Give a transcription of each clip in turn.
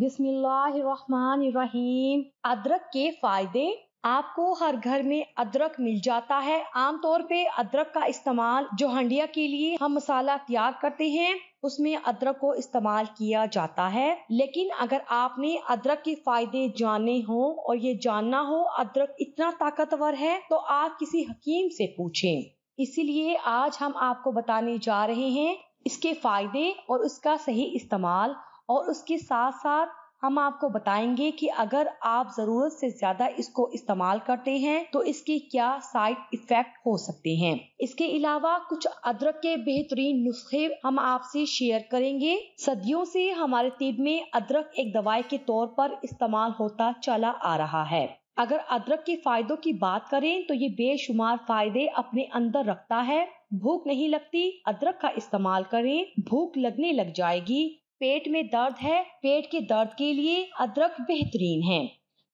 बिस्मिल्लाहिर्रहमानिर्रहीम अदरक के फायदे आपको हर घर में अदरक मिल जाता है आमतौर पे अदरक का इस्तेमाल जो हंडिया के लिए हम मसाला तैयार करते हैं उसमें अदरक को इस्तेमाल किया जाता है लेकिन अगर आपने अदरक के फायदे जाने हो और ये जानना हो अदरक इतना ताकतवर है तो आप किसी हकीम से पूछें इसीलिए आज हम आपको बताने जा रहे हैं इसके फायदे और उसका सही इस्तेमाल और उसके साथ साथ हम आपको बताएंगे कि अगर आप जरूरत से ज्यादा इसको इस्तेमाल करते हैं तो इसके क्या साइड इफेक्ट हो सकते हैं इसके अलावा कुछ अदरक के बेहतरीन नुस्खे हम आपसे शेयर करेंगे सदियों से हमारे तिब में अदरक एक दवाई के तौर पर इस्तेमाल होता चला आ रहा है अगर अदरक के फायदों की बात करें तो ये बेशुमार फायदे अपने अंदर रखता है भूख नहीं लगती अदरक का इस्तेमाल करें भूख लगने लग जाएगी पेट में दर्द है पेट के दर्द के लिए अदरक बेहतरीन है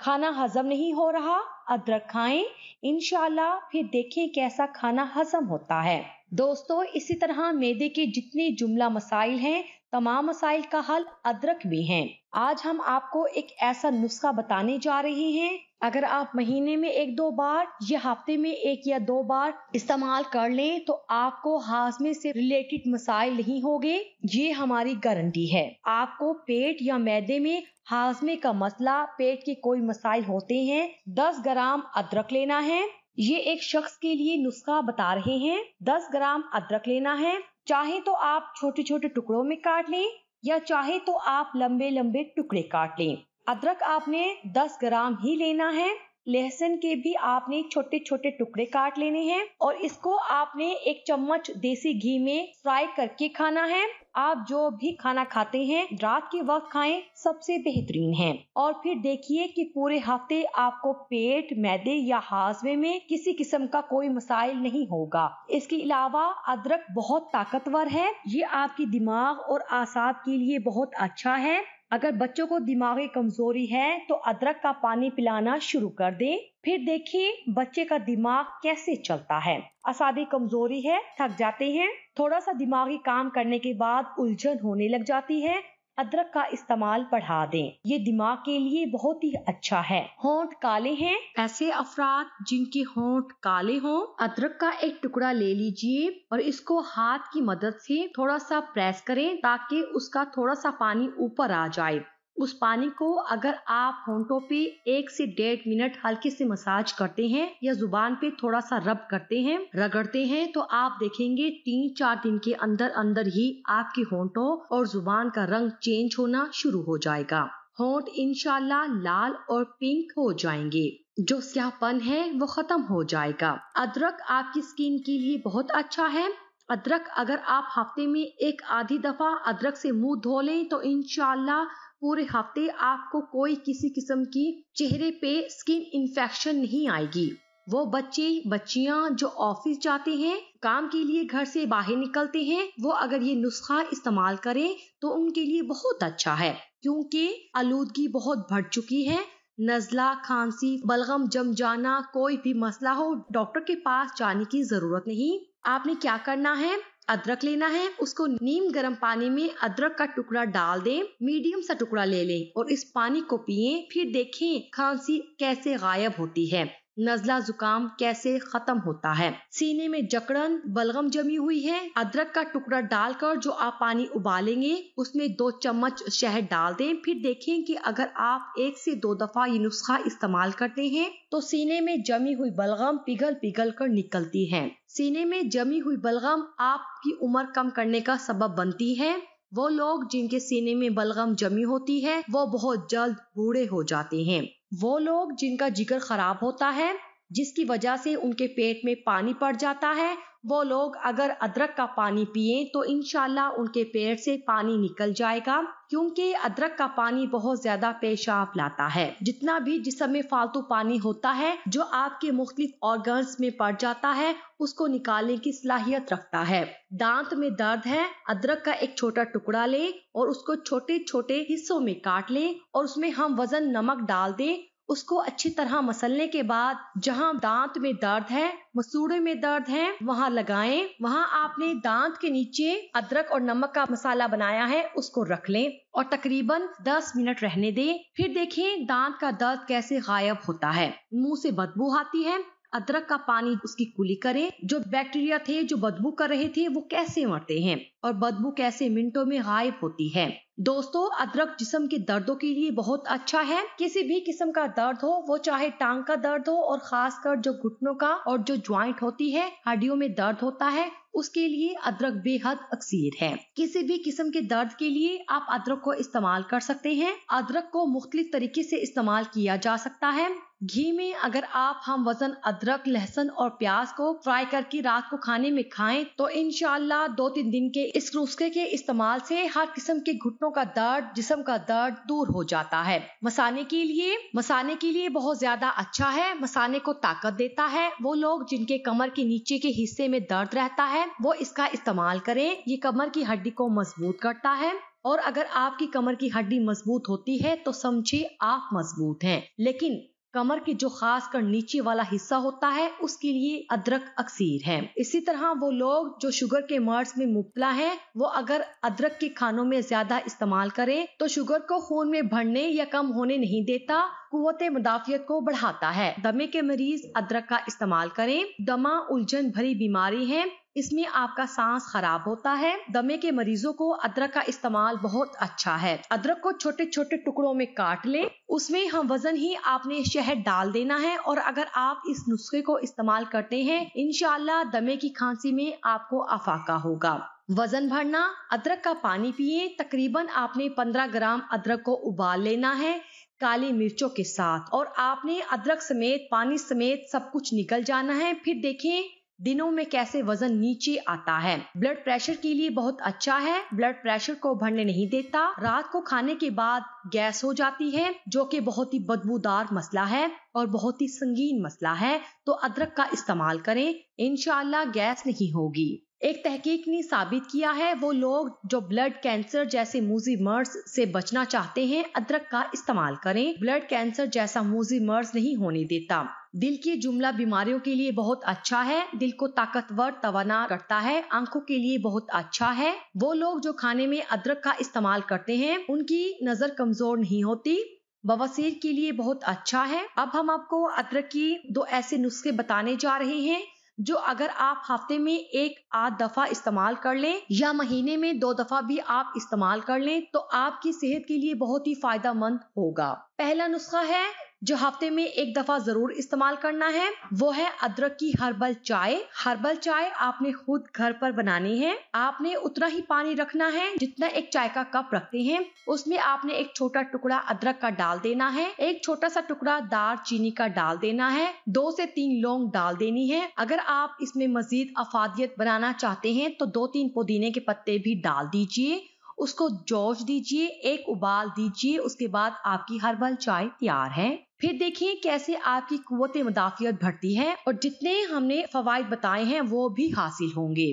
खाना हजम नहीं हो रहा अदरक खाएं इनशाला फिर देखें कैसा खाना हजम होता है दोस्तों इसी तरह मैदे के जितने जुमला मसाइल हैं तमाम मसाइल का हल अदरक में है आज हम आपको एक ऐसा नुस्खा बताने जा रहे हैं अगर आप महीने में एक दो बार या हफ्ते में एक या दो बार इस्तेमाल कर लें तो आपको हाजमे से रिलेटेड मसाइल नहीं होंगे ये हमारी गारंटी है आपको पेट या मैदे में हाजमे का मसला पेट के कोई मसाइल होते हैं 10 ग्राम अदरक लेना है ये एक शख्स के लिए नुस्खा बता रहे हैं 10 ग्राम अदरक लेना है चाहे तो आप छोटे छोटे टुकड़ों में काट लें या चाहे तो आप लंबे लंबे टुकड़े काट लें अदरक आपने 10 ग्राम ही लेना है लहसुन के भी आपने छोटे छोटे टुकड़े काट लेने हैं और इसको आपने एक चम्मच देसी घी में फ्राई करके खाना है आप जो भी खाना खाते हैं रात के वक्त खाएं सबसे बेहतरीन है और फिर देखिए कि पूरे हफ्ते आपको पेट मैदे या हाजमे में किसी किस्म का कोई मसाइल नहीं होगा इसके अलावा अदरक बहुत ताकतवर है ये आपकी दिमाग और आसाब के लिए बहुत अच्छा है अगर बच्चों को दिमागी कमजोरी है तो अदरक का पानी पिलाना शुरू कर दें फिर देखिए बच्चे का दिमाग कैसे चलता है असादी कमजोरी है थक जाते हैं थोड़ा सा दिमागी काम करने के बाद उलझन होने लग जाती है अदरक का इस्तेमाल बढ़ा दें ये दिमाग के लिए बहुत ही अच्छा है होंठ काले हैं ऐसे अफराद जिनके होंठ काले हों अदरक का एक टुकड़ा ले लीजिए और इसको हाथ की मदद से थोड़ा सा प्रेस करें ताकि उसका थोड़ा सा पानी ऊपर आ जाए उस पानी को अगर आप होंठों पे एक से डेढ़ मिनट हल्के से मसाज करते हैं या जुबान पे थोड़ा सा रब करते हैं रगड़ते हैं तो आप देखेंगे तीन चार दिन के अंदर अंदर ही आपके होंठों और जुबान का रंग चेंज होना शुरू हो जाएगा होंठ इनशाला लाल और पिंक हो जाएंगे जो स्याहपन है वो खत्म हो जाएगा अदरक आपकी स्किन के लिए बहुत अच्छा है अदरक अगर आप हफ्ते में एक आधी दफा अदरक से मुंह धो लें तो इनशाला पूरे हफ्ते आपको कोई किसी किस्म की चेहरे पे स्किन इन्फेक्शन नहीं आएगी वो बच्चे बच्चियां जो ऑफिस जाते हैं काम के लिए घर से बाहर निकलते हैं वो अगर ये नुस्खा इस्तेमाल करें तो उनके लिए बहुत अच्छा है क्योंकि आलूदगी बहुत बढ़ चुकी है नजला खांसी बलगम जम जाना कोई भी मसला हो डॉक्टर के पास जाने की जरूरत नहीं आपने क्या करना है अदरक लेना है उसको नीम गर्म पानी में अदरक का टुकड़ा डाल दें मीडियम सा टुकड़ा ले लें और इस पानी को पिए फिर देखें खांसी कैसे गायब होती है नजला जुकाम कैसे खत्म होता है सीने में जकड़न बलगम जमी हुई है अदरक का टुकड़ा डालकर जो आप पानी उबालेंगे उसमें दो चम्मच शहद डाल दें फिर देखें कि अगर आप एक से दो दफा ये नुस्खा इस्तेमाल करते हैं तो सीने में जमी हुई बलगम पिघल पिघल कर निकलती है सीने में जमी हुई बलगम आपकी उम्र कम करने का सबब बनती है वो लोग जिनके सीने में बलगम जमी होती है वो बहुत जल्द बूढ़े हो जाते हैं वो लोग जिनका जिगर खराब होता है जिसकी वजह से उनके पेट में पानी पड़ जाता है वो लोग अगर अदरक का पानी पिए तो इनशाला उनके पेट से पानी निकल जाएगा क्योंकि अदरक का पानी बहुत ज्यादा पेशाब लाता है जितना भी जिसम में फालतू पानी होता है जो आपके मुख्तलिफ ऑर्गन्स में पड़ जाता है उसको निकालने की सलाहियत रखता है दांत में दर्द है अदरक का एक छोटा टुकड़ा ले और उसको छोटे छोटे हिस्सों में काट ले और उसमें हम वजन नमक डाल दें उसको अच्छी तरह मसलने के बाद जहां दांत में दर्द है मसूड़े में दर्द है वहां लगाएं वहां आपने दांत के नीचे अदरक और नमक का मसाला बनाया है उसको रख लें और तकरीबन 10 मिनट रहने दें फिर देखें दांत का दर्द कैसे गायब होता है मुंह से बदबू आती है अदरक का पानी उसकी कुली करें जो बैक्टीरिया थे जो बदबू कर रहे थे वो कैसे मरते हैं और बदबू कैसे मिनटों में गायब होती है दोस्तों अदरक जिसम के दर्दों के लिए बहुत अच्छा है किसी भी किस्म का दर्द हो वो चाहे टांग का दर्द हो और खासकर जो घुटनों का और जो ज्वाइंट होती है हड्डियों में दर्द होता है उसके लिए अदरक बेहद अक्सीर है किसी भी किस्म के दर्द के लिए आप अदरक को इस्तेमाल कर सकते हैं अदरक को मुख्तलिफ तरीके से इस्तेमाल किया जा सकता है घी में अगर आप हम वजन अदरक लहसुन और प्याज को फ्राई करके रात को खाने में खाएं तो इनशाला दो तीन दिन के इस नुस्खे के इस्तेमाल से हर किस्म के घुटनों घुटनों का दर्द जिसम का दर्द दूर हो जाता है मसाने के लिए मसाने के लिए बहुत ज्यादा अच्छा है मसाने को ताकत देता है वो लोग जिनके कमर के नीचे के हिस्से में दर्द रहता है वो इसका इस्तेमाल करें ये कमर की हड्डी को मजबूत करता है और अगर आपकी कमर की हड्डी मजबूत होती है तो समझिए आप मजबूत हैं लेकिन कमर के जो खास कर नीचे वाला हिस्सा होता है उसके लिए अदरक अक्सीर है इसी तरह वो लोग जो शुगर के मर्ज में मुबला है वो अगर अदरक के खानों में ज्यादा इस्तेमाल करें तो शुगर को खून में भरने या कम होने नहीं देता कुत मुदाफियत को बढ़ाता है दमे के मरीज अदरक का इस्तेमाल करें दमा उलझन भरी बीमारी है इसमें आपका सांस खराब होता है दमे के मरीजों को अदरक का इस्तेमाल बहुत अच्छा है अदरक को छोटे छोटे टुकड़ों में काट लें उसमें हम वजन ही आपने शहद डाल देना है और अगर आप इस नुस्खे को इस्तेमाल करते हैं इनशाला दमे की खांसी में आपको अफाका होगा वजन भरना अदरक का पानी पिए तकरीबन आपने 15 ग्राम अदरक को उबाल लेना है काली मिर्चों के साथ और आपने अदरक समेत पानी समेत सब कुछ निकल जाना है फिर देखें दिनों में कैसे वजन नीचे आता है ब्लड प्रेशर के लिए बहुत अच्छा है ब्लड प्रेशर को बढ़ने नहीं देता रात को खाने के बाद गैस हो जाती है जो कि बहुत ही बदबूदार मसला है और बहुत ही संगीन मसला है तो अदरक का इस्तेमाल करें इनशाला गैस नहीं होगी एक तहकीक ने साबित किया है वो लोग जो ब्लड कैंसर जैसे मूजी मर्ज से बचना चाहते हैं अदरक का इस्तेमाल करें ब्लड कैंसर जैसा मूजी मर्ज नहीं होने देता दिल की जुमला बीमारियों के लिए बहुत अच्छा है दिल को ताकतवर तवाना करता है आंखों के लिए बहुत अच्छा है वो लोग जो खाने में अदरक का इस्तेमाल करते हैं उनकी नजर कमजोर नहीं होती बवासीर के लिए बहुत अच्छा है अब हम आपको अदरक की दो ऐसे नुस्खे बताने जा रहे हैं जो अगर आप हफ्ते में एक आध दफा इस्तेमाल कर लें या महीने में दो दफा भी आप इस्तेमाल कर लें तो आपकी सेहत के लिए बहुत ही फायदा मंद होगा पहला नुस्खा है जो हफ्ते में एक दफा जरूर इस्तेमाल करना है वो है अदरक की हर्बल चाय हर्बल चाय आपने खुद घर पर बनानी है आपने उतना ही पानी रखना है जितना एक चाय का कप रखते हैं उसमें आपने एक छोटा टुकड़ा अदरक का डाल देना है एक छोटा सा टुकड़ा दार चीनी का डाल देना है दो से तीन लौंग डाल देनी है अगर आप इसमें मजीद अफादियत बनाना चाहते हैं तो दो तीन पुदीने के पत्ते भी डाल दीजिए उसको जोश दीजिए एक उबाल दीजिए उसके बाद आपकी हर्बल चाय तैयार है फिर देखिए कैसे आपकी कुत मुदाफियत बढ़ती है और जितने हमने फवायद बताए हैं वो भी हासिल होंगे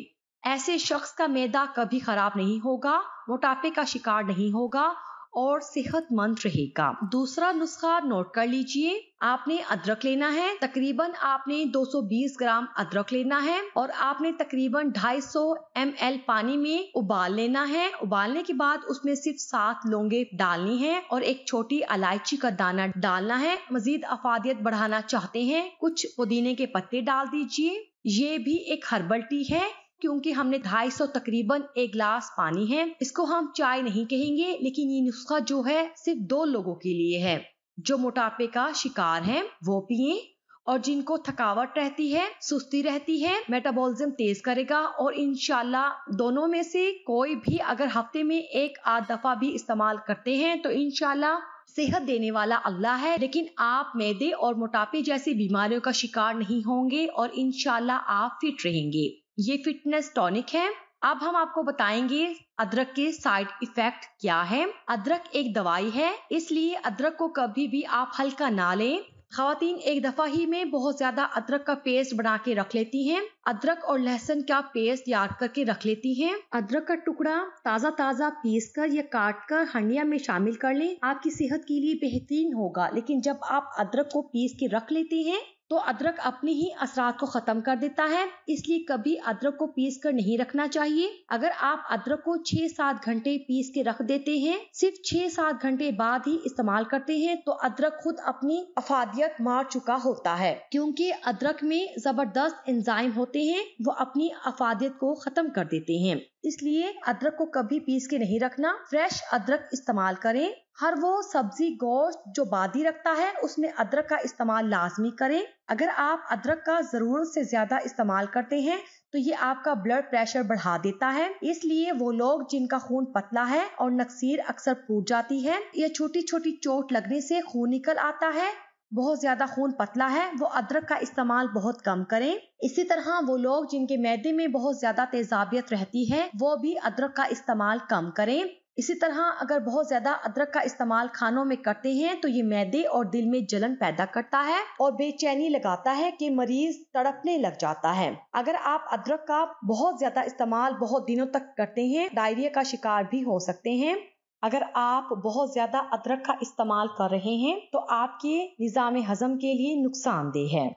ऐसे शख्स का मैदा कभी खराब नहीं होगा मोटापे का शिकार नहीं होगा और सेहतमंद रहेगा दूसरा नुस्खा नोट कर लीजिए आपने अदरक लेना है तकरीबन आपने 220 ग्राम अदरक लेना है और आपने तकरीबन 250 एल पानी में उबाल लेना है उबालने के बाद उसमें सिर्फ सात लोंगे डालनी है और एक छोटी इलायची का दाना डालना है मजीद अफादियत बढ़ाना चाहते हैं कुछ पुदीने के पत्ते डाल दीजिए ये भी एक हर्बल टी है क्योंकि हमने 250 तकरीबन एक गिलास पानी है इसको हम चाय नहीं कहेंगे लेकिन ये नुस्खा जो है सिर्फ दो लोगों के लिए है जो मोटापे का शिकार हैं वो पिए और जिनको थकावट रहती है सुस्ती रहती है मेटाबॉलिज्म तेज करेगा और इनशाला दोनों में से कोई भी अगर हफ्ते में एक आध दफा भी इस्तेमाल करते हैं तो इनशाला सेहत देने वाला अल्लाह है लेकिन आप मैदे और मोटापे जैसी बीमारियों का शिकार नहीं होंगे और इनशाला आप फिट रहेंगे ये फिटनेस टॉनिक है अब हम आपको बताएंगे अदरक के साइड इफेक्ट क्या है अदरक एक दवाई है इसलिए अदरक को कभी भी आप हल्का ना लें खातन एक दफा ही में बहुत ज्यादा अदरक का पेस्ट बना के रख लेती हैं अदरक और लहसुन का पेस्ट याद करके रख लेती हैं अदरक का टुकड़ा ताज़ा ताज़ा पीस कर या काट कर हंडिया में शामिल कर लें आपकी सेहत के लिए बेहतरीन होगा लेकिन जब आप अदरक को पीस के रख लेते हैं तो अदरक अपने ही असरात को ख़त्म कर देता है इसलिए कभी अदरक को पीस कर नहीं रखना चाहिए अगर आप अदरक को छह सात घंटे पीस के रख देते हैं सिर्फ छह सात घंटे बाद ही इस्तेमाल करते हैं तो अदरक खुद अपनी अफादियत मार चुका होता है क्योंकि अदरक में जबरदस्त एंजाइम होते हैं वो अपनी अफादियत को खत्म कर देते हैं इसलिए अदरक को कभी पीस के नहीं रखना फ्रेश अदरक इस्तेमाल करें हर वो सब्जी गोश्त जो बादी रखता है उसमें अदरक का इस्तेमाल लाजमी करें अगर आप अदरक का ज़रूरत से ज़्यादा इस्तेमाल करते हैं तो ये आपका ब्लड प्रेशर बढ़ा देता है इसलिए वो लोग जिनका खून पतला है और नक्सीर अक्सर फूट जाती है ये छोटी छोटी चोट लगने से खून निकल आता है बहुत ज़्यादा खून पतला है वो अदरक का इस्तेमाल बहुत कम करें इसी तरह वो लोग जिनके मैदे में बहुत ज़्यादा तेजाबियत रहती है वो भी अदरक का इस्तेमाल कम करें इसी तरह अगर बहुत ज्यादा अदरक का इस्तेमाल खानों में करते हैं तो ये मैदे और दिल में जलन पैदा करता है और बेचैनी लगाता है कि मरीज तड़पने लग जाता है अगर आप अदरक का बहुत ज्यादा इस्तेमाल बहुत दिनों तक करते हैं डायरिया का शिकार भी हो सकते हैं अगर आप बहुत ज़्यादा अदरक का इस्तेमाल कर रहे हैं तो आपके निज़ाम हज़म के लिए नुकसानदेह है